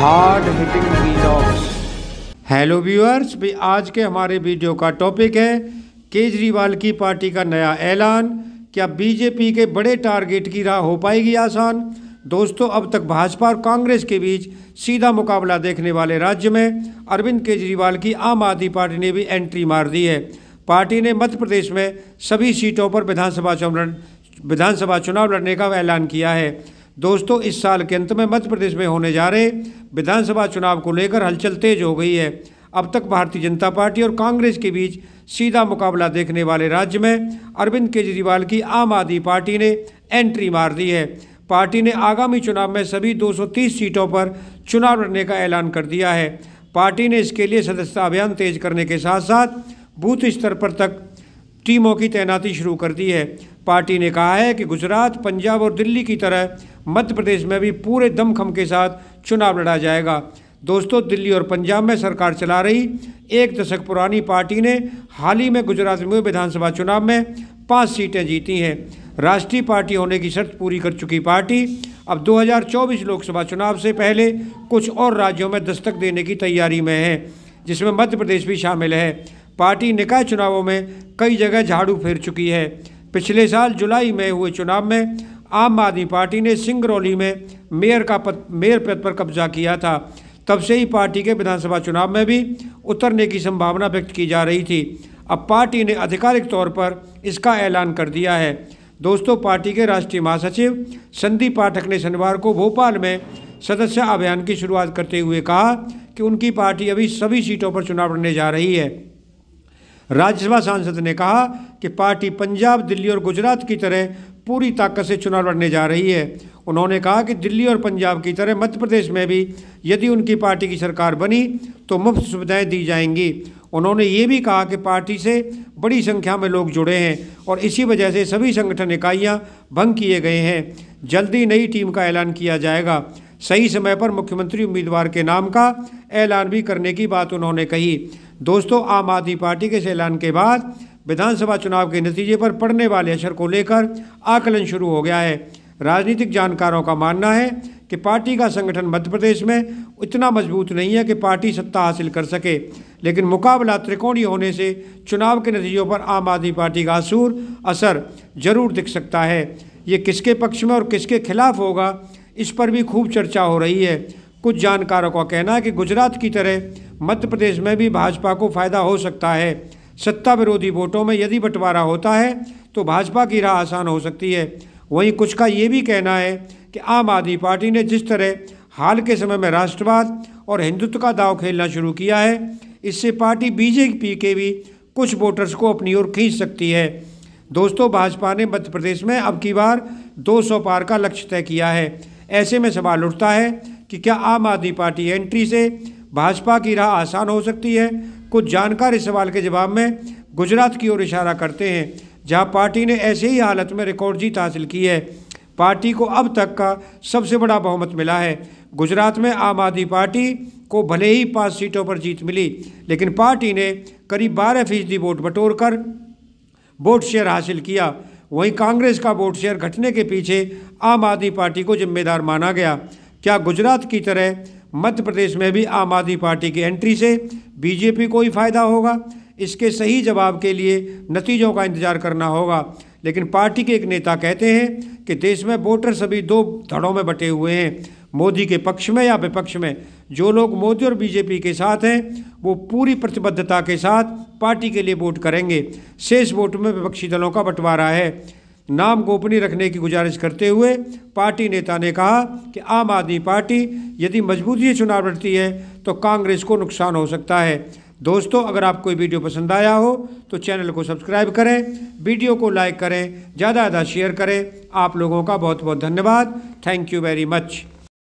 hard hitting vlogs hello viewers भी आज के हमारे वीडियो का टॉपिक है केजरीवाल की पार्टी का नया ऐलान क्या बीजेपी के बड़े टारगेट की राह हो पाएगी आसान दोस्तों अब तक भाजपा और कांग्रेस के बीच सीधा मुकाबला देखने वाले राज्य में अरविंद केजरीवाल की आम आदमी पार्टी ने भी एंट्री मार दी है पार्टी ने मध्य प्रदेश में सभी सीटों पर विधानसभा चुनाव विधानसभा चुनाव लड़ने का ऐलान किया है दोस्तों इस साल के अंत में मध्य प्रदेश में होने जा रहे विधानसभा चुनाव को लेकर हलचल तेज हो गई है अब तक भारतीय जनता पार्टी और कांग्रेस के बीच सीधा मुकाबला देखने वाले राज्य में अरविंद केजरीवाल की आम आदमी पार्टी ने एंट्री मार दी है पार्टी ने आगामी चुनाव में सभी 230 सीटों पर चुनाव लड़ने का ऐलान कर दिया है पार्टी ने इसके लिए सदस्यता अभियान तेज करने के साथ साथ बूथ स्तर पर तक टीमों की तैनाती शुरू कर दी है पार्टी ने कहा है कि गुजरात पंजाब और दिल्ली की तरह मध्य प्रदेश में भी पूरे दमखम के साथ चुनाव लड़ा जाएगा दोस्तों दिल्ली और पंजाब में सरकार चला रही एक दशक पुरानी पार्टी ने हाल ही में गुजरात में विधानसभा चुनाव में पाँच सीटें जीती हैं राष्ट्रीय पार्टी होने की शर्त पूरी कर चुकी पार्टी अब 2024 लोकसभा चुनाव से पहले कुछ और राज्यों में दस्तक देने की तैयारी में है जिसमें मध्य प्रदेश भी शामिल है पार्टी निकाय चुनावों में कई जगह झाड़ू फेर चुकी है पिछले साल जुलाई में हुए चुनाव में आम आदमी पार्टी ने सिंगरौली में मेयर का पद मेयर पद पर कब्जा किया था तब से ही पार्टी के विधानसभा चुनाव में भी उतरने की संभावना व्यक्त की जा रही थी अब पार्टी ने आधिकारिक तौर पर इसका ऐलान कर दिया है दोस्तों पार्टी के राष्ट्रीय महासचिव संदीप पाठक ने शनिवार को भोपाल में सदस्य अभियान की शुरुआत करते हुए कहा कि उनकी पार्टी अभी सभी सीटों पर चुनाव लड़ने जा रही है राज्यसभा सांसद ने कहा कि पार्टी पंजाब दिल्ली और गुजरात की तरह पूरी ताकत से चुनाव लड़ने जा रही है उन्होंने कहा कि दिल्ली और पंजाब की तरह मध्य प्रदेश में भी यदि उनकी पार्टी की सरकार बनी तो मुफ्त सुविधाएं दी जाएंगी उन्होंने ये भी कहा कि पार्टी से बड़ी संख्या में लोग जुड़े हैं और इसी वजह से सभी संगठन इकाइयाँ भंग किए गए हैं जल्दी नई टीम का ऐलान किया जाएगा सही समय पर मुख्यमंत्री उम्मीदवार के नाम का ऐलान भी करने की बात उन्होंने कही दोस्तों आम आदमी पार्टी के इस ऐलान के बाद विधानसभा चुनाव के नतीजे पर पड़ने वाले असर को लेकर आकलन शुरू हो गया है राजनीतिक जानकारों का मानना है कि पार्टी का संगठन मध्य प्रदेश में इतना मजबूत नहीं है कि पार्टी सत्ता हासिल कर सके लेकिन मुकाबला त्रिकोणीय होने से चुनाव के नतीजों पर आम आदमी पार्टी का असूर असर जरूर दिख सकता है ये किसके पक्ष में और किसके खिलाफ होगा इस पर भी खूब चर्चा हो रही है कुछ जानकारों का कहना है कि गुजरात की तरह मध्य प्रदेश में भी भाजपा को फायदा हो सकता है सत्ता विरोधी वोटों में यदि बंटवारा होता है तो भाजपा की राह आसान हो सकती है वहीं कुछ का ये भी कहना है कि आम आदमी पार्टी ने जिस तरह हाल के समय में राष्ट्रवाद और हिंदुत्व का दाव खेलना शुरू किया है इससे पार्टी बीजेपी के भी कुछ वोटर्स को अपनी ओर खींच सकती है दोस्तों भाजपा ने मध्य प्रदेश में अब की बार 200 पार का लक्ष्य तय किया है ऐसे में सवाल उठता है कि क्या आम आदमी पार्टी एंट्री से भाजपा की राह आसान हो सकती है कुछ जानकार इस सवाल के जवाब में गुजरात की ओर इशारा करते हैं जहां पार्टी ने ऐसे ही हालत में रिकॉर्ड जीत हासिल की है पार्टी को अब तक का सबसे बड़ा बहुमत मिला है गुजरात में आम आदमी पार्टी को भले ही पाँच सीटों पर जीत मिली लेकिन पार्टी ने करीब बारह फीसदी वोट बटोर कर वोट शेयर हासिल किया वहीं कांग्रेस का वोट शेयर घटने के पीछे आम आदमी पार्टी को जिम्मेदार माना गया क्या गुजरात की तरह मध्य प्रदेश में भी आम आदमी पार्टी की एंट्री से बीजेपी को ही फायदा होगा इसके सही जवाब के लिए नतीजों का इंतजार करना होगा लेकिन पार्टी के एक नेता कहते हैं कि देश में वोटर सभी दो धड़ों में बटे हुए हैं मोदी के पक्ष में या विपक्ष में जो लोग मोदी और बीजेपी के साथ हैं वो पूरी प्रतिबद्धता के साथ पार्टी के लिए वोट करेंगे शेष वोट में विपक्षी दलों का बंटवारा है नाम गोपनीय रखने की गुजारिश करते हुए पार्टी नेता ने कहा कि आम आदमी पार्टी यदि मजबूती से चुनाव लड़ती है तो कांग्रेस को नुकसान हो सकता है दोस्तों अगर आपको वीडियो पसंद आया हो तो चैनल को सब्सक्राइब करें वीडियो को लाइक करें ज़्यादा ज़्यादा शेयर करें आप लोगों का बहुत बहुत धन्यवाद थैंक यू वेरी मच